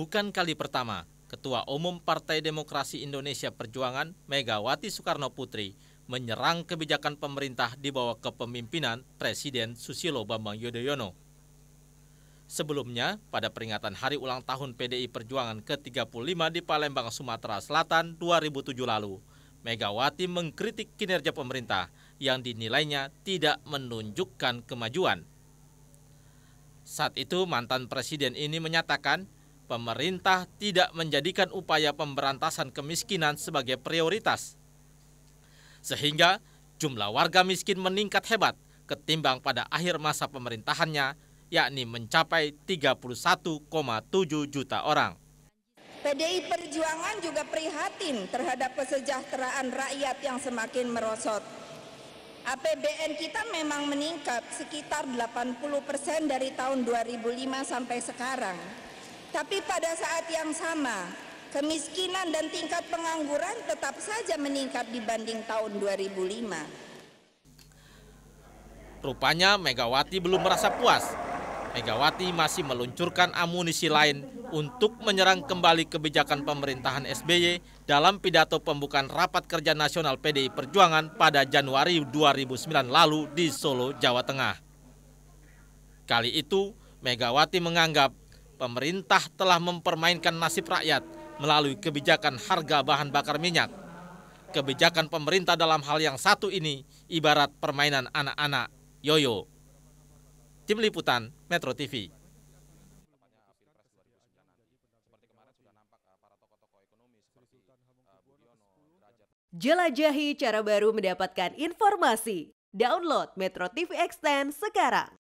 Bukan kali pertama, Ketua Umum Partai Demokrasi Indonesia Perjuangan Megawati Soekarno Putri menyerang kebijakan pemerintah di bawah kepemimpinan Presiden Susilo Bambang Yudhoyono. Sebelumnya, pada peringatan hari ulang tahun PDI Perjuangan ke-35 di Palembang, Sumatera Selatan 2007 lalu, Megawati mengkritik kinerja pemerintah yang dinilainya tidak menunjukkan kemajuan. Saat itu mantan presiden ini menyatakan pemerintah tidak menjadikan upaya pemberantasan kemiskinan sebagai prioritas. Sehingga jumlah warga miskin meningkat hebat ketimbang pada akhir masa pemerintahannya, yakni mencapai 31,7 juta orang. PDI Perjuangan juga prihatin terhadap kesejahteraan rakyat yang semakin merosot. APBN kita memang meningkat sekitar 80 persen dari tahun 2005 sampai sekarang. Tapi pada saat yang sama, kemiskinan dan tingkat pengangguran tetap saja meningkat dibanding tahun 2005. Rupanya Megawati belum merasa puas. Megawati masih meluncurkan amunisi lain untuk menyerang kembali kebijakan pemerintahan SBY dalam pidato pembukaan Rapat Kerja Nasional PDI Perjuangan pada Januari 2009 lalu di Solo, Jawa Tengah. Kali itu, Megawati menganggap pemerintah telah mempermainkan nasib rakyat melalui kebijakan harga bahan bakar minyak. Kebijakan pemerintah dalam hal yang satu ini ibarat permainan anak-anak yoyo. Tim Liputan Metro TV. Jelajahi cara baru mendapatkan informasi. Download Metro TV Extend sekarang.